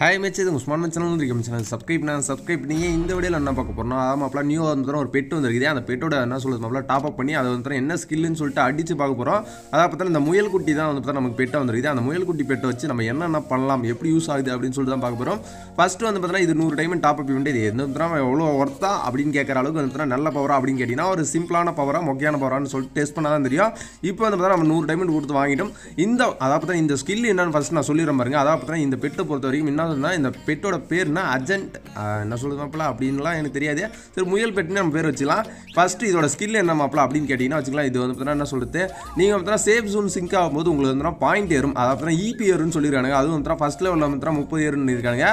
Hi match இது உஸ்மான் மச்சனும் இருக்கு channel subscribe நான் சப்ஸ்கிரைப் பண்ணி இந்த வீடியோவில் என்ன பார்க்க போகிறோம் ஆமாப்பெல்லாம் நியூ வந்து ஒரு பெட் வந்துருக்குது அந்த பெட்டோட என்ன சொல்லுது மாப்பிள டாப் அப் பண்ணி அதை வந்து என்ன ஸ்கில்னு சொல்லிட்டு அடித்து பார்க்க போகிறோம் அதை பார்த்தா இந்த முயல் குட்டி தான் வந்து பார்த்தா நமக்கு பெட்டை வந்துருக்குது அந்த முயல் குட்டி பெட்டை வச்சு நம்ம என்னென்ன பண்ணலாம் எப்படி யூஸ் ஆகுது அப்படின்னு சொல்லிட்டு தான் பார்க்க போகிறோம் ஃபஸ்ட்டு வந்து பார்த்தா இது நூறு டைம் டாப் அப் இவன்ட்டு இது எந்த எவ்வளோ ஒர்த்தா அப்படின்னு கேட்குற அளவுக்கு வந்து நல்ல பவரா அப்படின்னு கேட்டிங்கன்னா ஒரு சிம்பிளான பவரா மொக்கையான பவரான்னு சொல்லிட்டு டெஸ்ட் பண்ணால் தான் தெரியும் இப்போ வந்து பார்த்தா நம்ம நூறு டைமண்ட் கொடுத்து வாங்கிட்டோம் இந்த அதாவது இந்த ஸ்கில் என்னன்னு ஃபஸ்ட் நான் சொல்லிடுறேன் பாருங்க அதாவது இந்த பெட்டை பொறுத்த வரைக்கும் அதனால இந்த பெட்டோட பேர்னா அர்ஜென்ட் என்ன சொல்லுது மாப்பிள அப்படின்லாம் எனக்கு தெரியாது சரி முயல் பெட்னு நம்ம பேர் வச்சுக்கலாம் ஃபஸ்ட்டு இதோட ஸ்கில் என்ன மாப்பிள அப்படின்னு கேட்டிங்கன்னா வச்சுக்கலாம் இது வந்து பார்த்தீங்கன்னா என்ன சொல்லுது நீங்கள் வந்து சேஃப் ஜோன் சிங்க் ஆகும்போது உங்களுக்கு வந்து பாயிண்ட் ஏறும் அதை பார்த்தா இபி ஏறும்னு சொல்லியிருக்காங்க அதுவும் வந்து ஃபஸ்ட் லெவலில் வந்து முப்பது ஏறுன்னு இருக்காங்க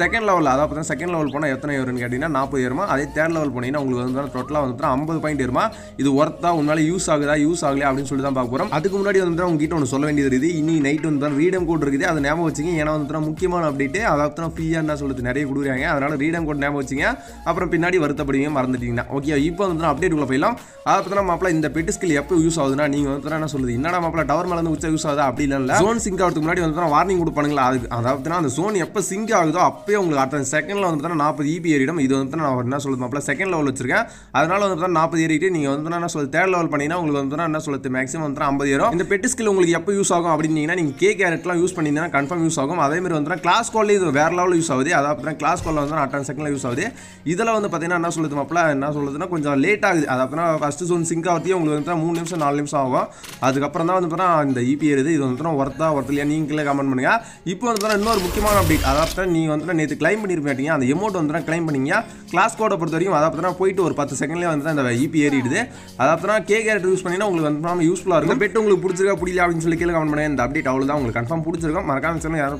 செகண்ட் லெவலில் அதாவது பார்த்தா செகண்ட் லெவல் போனால் எத்தனை ஏறுன்னு கேட்டிங்கன்னா நாற்பது ஏறுமா அதே தேர்ட் லெவல் போனீங்கன்னா உங்களுக்கு வந்து டோட்டலாக வந்து ஐம்பது பாயிண்ட் ஏறுமா இது ஒர்த்தா உன்னால யூஸ் ஆகுதா யூஸ் ஆகலையா அப்படின்னு சொல்லி தான் பார்க்க போகிறோம் அதுக்கு முன்னாடி வந்து உங்ககிட்ட ஒன்று சொல்ல வேண்டியது இருக்குது இன்னி நைட் வந்து ரீடம் கோட் இருக்குது அதை ஞாபகம் வச்சுக்கிங்க ஏன்னா வந்து முக்கியமான அப்டேட் சொல்லிட்டு அதாவது ஃப்ரீயாக சொல்லுது நிறைய கொடுக்குறாங்க அதனால ரீடம் கோட் ஞாபகம் வச்சிங்க அப்புறம் பின்னாடி வருத்தப்படுவீங்க மறந்துட்டீங்கன்னா ஓகே இப்போ வந்து அப்டேட் உள்ள போயிடலாம் அதை பற்றினா மாப்பிள இந்த பெட்டு ஸ்கில் எப்போ யூஸ் ஆகுதுன்னா நீங்கள் வந்து என்ன சொல்லுது என்னடா மாப்பிள டவர் மேலே வந்து உச்சா யூஸ் ஆகுது அப்படி இல்லை ஜோன் சிங்க் ஆகிறதுக்கு முன்னாடி வந்து வார்னிங் கொடுப்பானுங்களா அதுக்கு அதாவது அந்த ஜோன் எப்போ சிங்க் ஆகுதோ அப்போயே உங்களுக்கு அடுத்த செகண்டில் வந்து நாற்பது இபி e ஏறிடும் இது வந்து நான் என்ன சொல்லுது மாப்பிள செகண்ட் லெவல் வச்சிருக்கேன் அதனால வந்து நாற்பது ஏறிட்டு நீங்கள் வந்து என்ன சொல்லுது தேர்ட் லெவல் பண்ணிங்கன்னா உங்களுக்கு வந்து என்ன சொல்லுது மேக்ஸிமம் வந்து ஐம்பது ஏறும் இந்த பெட்டு ஸ்கில் உங்களுக்கு எப்போ யூஸ் ஆகும் அப்படின்னீங்கன்னா நீங்கள் கே கேரட்லாம் யூஸ் பண்ணிங்கன்னா கன்ஃபார்ம் யூஸ் ஆகும் அதே மாதிரி வந்து கிளாஸ் கால் செகண்டில் இது வேறு லெவலில் யூஸ் ஆகுது அதாவது அப்புறம் கிளாஸ் காலில் வந்து அட்டன் செகண்டில் யூஸ் ஆகுது இதில் வந்து பார்த்தீங்கன்னா என்ன சொல்லுது மாப்பிள என்ன சொல்லுதுன்னா கொஞ்சம் லேட் ஆகுது அதாவது பார்த்தீங்கன்னா ஃபஸ்ட்டு ஜோன் சிங்க் ஆகிறதே உங்களுக்கு வந்து மூணு நிமிஷம் நாலு நிமிஷம் ஆகும் அதுக்கப்புறம் தான் வந்து பார்த்தீங்கன்னா இந்த இபி e எது இது வந்து ஒர்த்தா ஒருத்தர் இல்லையா நீங்களே கமெண்ட் பண்ணுங்கள் இப்போ வந்து இன்னொரு முக்கியமான அப்டேட் அதாவது நீ வந்து நேற்று கிளைம் பண்ணியிருப்பேன் அந்த எமௌண்ட் வந்து கிளைம் பண்ணிங்க கிளாஸ் கோடை பொறுத்த வரைக்கும் அதாவது போயிட்டு ஒரு பத்து செகண்ட்லேயே வந்து அந்த இபி e ஏறிடுது அதாவது கே கேரட் யூஸ் பண்ணினா உங்களுக்கு வந்து யூஸ்ஃபுல்லாக இருக்கும் பெட் உங்களுக்கு பிடிச்சிருக்கா பிடிக்கல அப்படின்னு சொல்லி கீழே கமெண்ட் பண்ணுங்க இந்த அப்டேட் அவ்வளோதான் உங்களுக்கு கன்ஃபார்ம் பிடிச்சிருக்கும் மறக்காம சேனல் யாரும்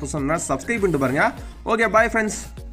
சப்ஸ்கிரைப் பண்ணிட்டு பாருங்க Okay, bye friends!